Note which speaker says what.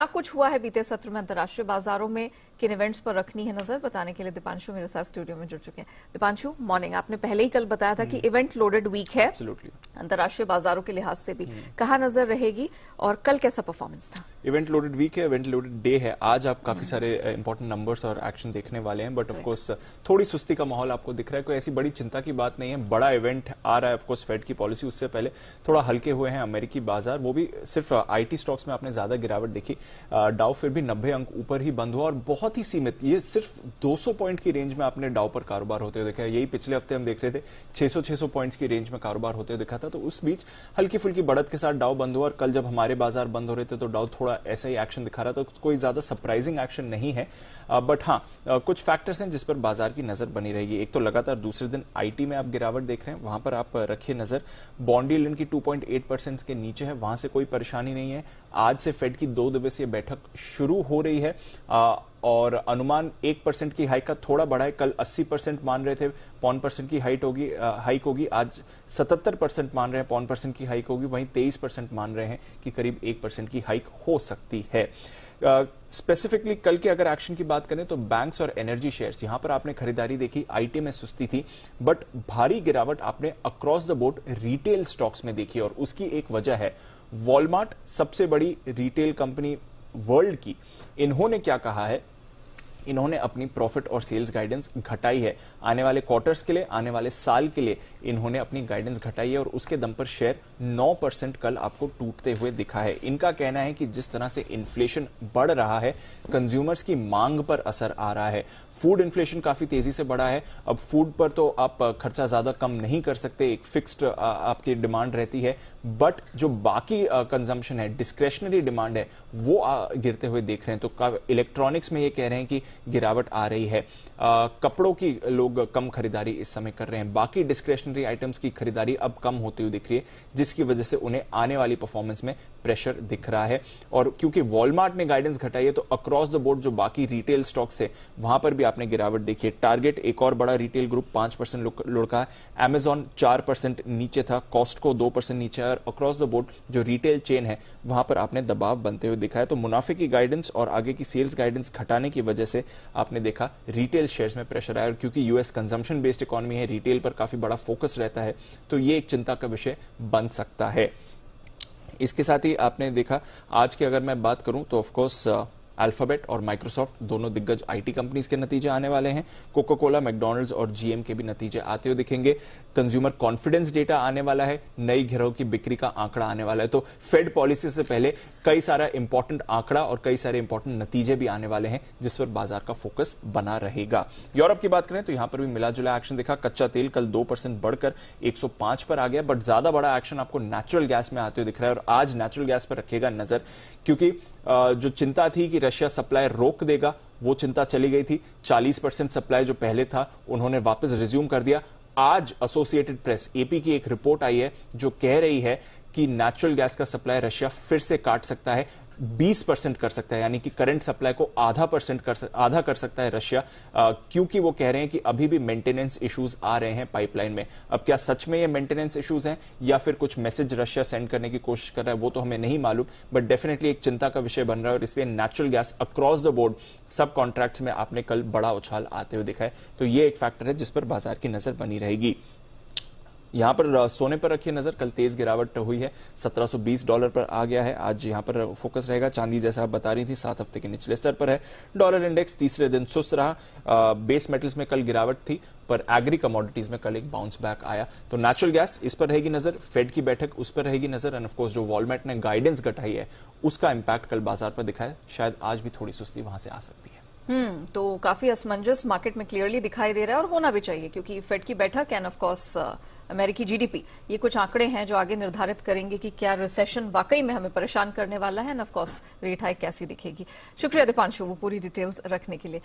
Speaker 1: क्या कुछ हुआ है बीते सत्र में अंतर्राष्ट्रीय बाजारों में किन इवेंट्स पर रखनी है नजर बताने के लिए दीपांशु मेरे साथ स्टूडियो में जुड़ चुके हैं दीपांशु मॉर्निंग आपने पहले ही कल बताया था कि इवेंट लोडेड वीक है Absolutely. अंतर्राष्ट्रीय बाजारों के लिहाज से भी कहा नजर रहेगी और कल कैसा परफॉर्मेंस था
Speaker 2: इवेंट लोडेड वीक है इवेंट लोडेड डे है आज आप काफी सारे इंपॉर्टेंट uh, नंबर्स और एक्शन देखने वाले हैं बट ऑफकोर्स uh, थोड़ी सुस्ती का माहौल आपको दिख रहा है कोई ऐसी बड़ी चिंता की बात नहीं है बड़ा इवेंट आ रहा है ऑफकोर्स फेड की पॉलिसी उससे पहले थोड़ा हल्के हुए हैं अमेरिकी बाजार वो भी सिर्फ आईटी uh, स्टॉक्स में आपने ज्यादा गिरावट देखी डाउ फिर भी नब्बे अंक ऊपर ही बंद हुआ और बहुत ही सीमित ये सिर्फ दो पॉइंट की रेंज में आपने डाउ पर कारोबार होते हुए देखा यही पिछले हफ्ते हम देख रहे थे छह सौ पॉइंट्स की रेंज में कारोबार होते हुए देखा था तो उस बीच हल्की फुल्की बढ़त के साथ डाउ बंद हुआ और कल जब हमारे बाजार बंद हो रहे थे तो डाउ थोड़ा ऐसा ही एक्शन दिखा रहा था तो कोई ज्यादा सरप्राइजिंग एक्शन नहीं है बट हाँ कुछ फैक्टर्स हैं जिस पर बाजार की नजर बनी रहेगी एक तो लगातार दूसरे दिन आईटी में आप गिरावट देख रहे हैं वहां पर आप रखिए नजर बॉन्डी लिन की टू परसेंट के नीचे है वहां से कोई परेशानी नहीं है आज से फेड की दो दिवसीय बैठक शुरू हो रही है और अनुमान एक परसेंट की हाइक का थोड़ा बढ़ा है कल अस्सी परसेंट मान रहे थे पौन परसेंट की हाइट होगी हाइक होगी आज सतहत्तर परसेंट मान रहे हैं पौन परसेंट की हाइक होगी वहीं तेईस परसेंट मान रहे हैं कि करीब एक परसेंट की हाइक हो सकती है स्पेसिफिकली uh, कल के अगर एक्शन की बात करें तो बैंक्स और एनर्जी शेयर्स यहां पर आपने खरीदारी देखी आईटी में सुस्ती थी बट भारी गिरावट आपने across the board retail stocks में देखी और उसकी एक वजह है वॉलमार्ट सबसे बड़ी रिटेल कंपनी वर्ल्ड की इन्होंने क्या कहा है इन्होंने अपनी प्रॉफिट और सेल्स गाइडेंस घटाई है आने वाले क्वार्टर्स के लिए आने वाले साल के लिए इन्होंने अपनी गाइडेंस घटाई है और उसके दम पर शेयर 9 परसेंट कल आपको टूटते हुए दिखा है इनका कहना है कि जिस तरह से इन्फ्लेशन बढ़ रहा है कंज्यूमर्स की मांग पर असर आ रहा है फूड इन्फ्लेशन काफी तेजी से बढ़ा है अब फूड पर तो आप खर्चा ज्यादा कम नहीं कर सकते एक फिक्स्ड आपकी डिमांड रहती है बट जो बाकी कंजम्पशन है डिस्क्रेशनरी डिमांड है वो गिरते हुए देख रहे हैं तो इलेक्ट्रॉनिक्स में ये कह रहे हैं कि गिरावट आ रही है आ, कपड़ों की लोग कम खरीदारी इस समय कर रहे हैं बाकी डिस्क्रेशनरी आइटम्स की खरीदारी अब कम होती हुई दिख रही है जिसकी वजह से उन्हें आने वाली परफॉर्मेंस में प्रेशर दिख रहा है और क्योंकि वॉलमार्ट ने गाइडेंस घटाई है तो अक्रॉस द बोर्ड जो बाकी रिटेल स्टॉक्स है वहां पर भी आपने गिरावट देखी है टारगेट एक और बड़ा रिटेल ग्रुप पांच परसेंट लुड़का है एमेजॉन चार परसेंट नीचे था कॉस्ट को दो परसेंट नीचे और अक्रॉस द बोर्ड जो रिटेल चेन है वहां पर आपने दबाव बनते हुए दिखा है तो मुनाफे की गाइडेंस और आगे की सेल्स गाइडेंस घटाने की वजह से आपने देखा रिटेल शेयर्स में प्रेशर आया और क्योंकि यूएस कंजम्पशन बेस्ड इकोनॉमी है रिटेल पर काफी बड़ा फोकस रहता है तो ये एक चिंता का विषय बन सकता है इसके साथ ही आपने देखा आज की अगर मैं बात करूं तो ऑफकोर्स अल्फाबेट और माइक्रोसॉफ्ट दोनों दिग्गज आईटी कंपनीज के नतीजे आने वाले हैं कोको कोला मैकडोनल्ड्स और जीएम के भी नतीजे आते हुए दिखेंगे कंज्यूमर कॉन्फिडेंस डेटा आने वाला है नई घरों की बिक्री का आंकड़ा आने वाला है तो फेड पॉलिसी से पहले कई सारा इंपॉर्टेंट आंकड़ा और कई सारे इंपॉर्टेंट नतीजे भी आने वाले हैं जिस पर बाजार का फोकस बना रहेगा यूरोप की बात करें तो यहां पर भी मिला जुला एक्शन दिखा कच्चा तेल कल दो परसेंट बढ़कर एक पर आ गया बट ज्यादा बड़ा एक्शन आपको नेचुरल गैस में आते हुए दिख रहा है और आज नेचुरल गैस पर रखेगा नजर क्योंकि जो चिंता थी कि रशिया सप्लाई रोक देगा वो चिंता चली गई थी 40 परसेंट सप्लाई जो पहले था उन्होंने वापस रिज्यूम कर दिया आज एसोसिएटेड प्रेस एपी की एक रिपोर्ट आई है जो कह रही है कि नेचुरल गैस का सप्लाई रशिया फिर से काट सकता है 20 परसेंट कर सकता है यानी कि करंट सप्लाई को आधा परसेंट कर आधा कर सकता है रशिया क्योंकि वो कह रहे हैं कि अभी भी मेंटेनेंस इश्यूज आ रहे हैं पाइपलाइन में अब क्या सच में ये मेंटेनेंस इश्यूज हैं या फिर कुछ मैसेज रशिया सेंड करने की कोशिश कर रहा है वो तो हमें नहीं मालूम बट डेफिनेटली एक चिंता का विषय बन रहा है और इसलिए natural gas across the board सब कॉन्ट्रैक्ट में आपने कल बड़ा उछाल आते हुए दिखा है तो ये एक फैक्टर है जिस पर बाजार की नजर बनी रहेगी यहाँ पर सोने पर रखिए नजर कल तेज गिरावट हुई है 1720 डॉलर पर आ गया है आज यहां पर फोकस रहेगा चांदी जैसा आप बता रही थी सात हफ्ते के निचले स्तर पर है डॉलर इंडेक्स तीसरे दिन सुस्त रहा आ, बेस मेटल्स में कल गिरावट थी पर एग्री कमोडिटीज में कल एक बाउंस बैक आया तो नेचुरल गैस इस पर रहेगी नजर फेड की बैठक उस पर रहेगी नजर एंड ऑफकोर्स जो वॉलमेट ने गाइडेंस घटाई है उसका इंपैक्ट कल बाजार पर दिखाया शायद आज भी थोड़ी सुस्ती वहां से आ सकती है
Speaker 1: हम्म तो काफी असमंजस मार्केट में क्लियरली दिखाई दे रहा है और होना भी चाहिए क्योंकि फेड की बैठक एंड ऑफकोर्स अमेरिकी जीडीपी ये कुछ आंकड़े हैं जो आगे निर्धारित करेंगे कि क्या रिसेशन वाकई में हमें परेशान करने वाला है एंड ऑफकोर्स रेट हाइक कैसी दिखेगी शुक्रिया दीपांशु वो पूरी डिटेल्स रखने के लिए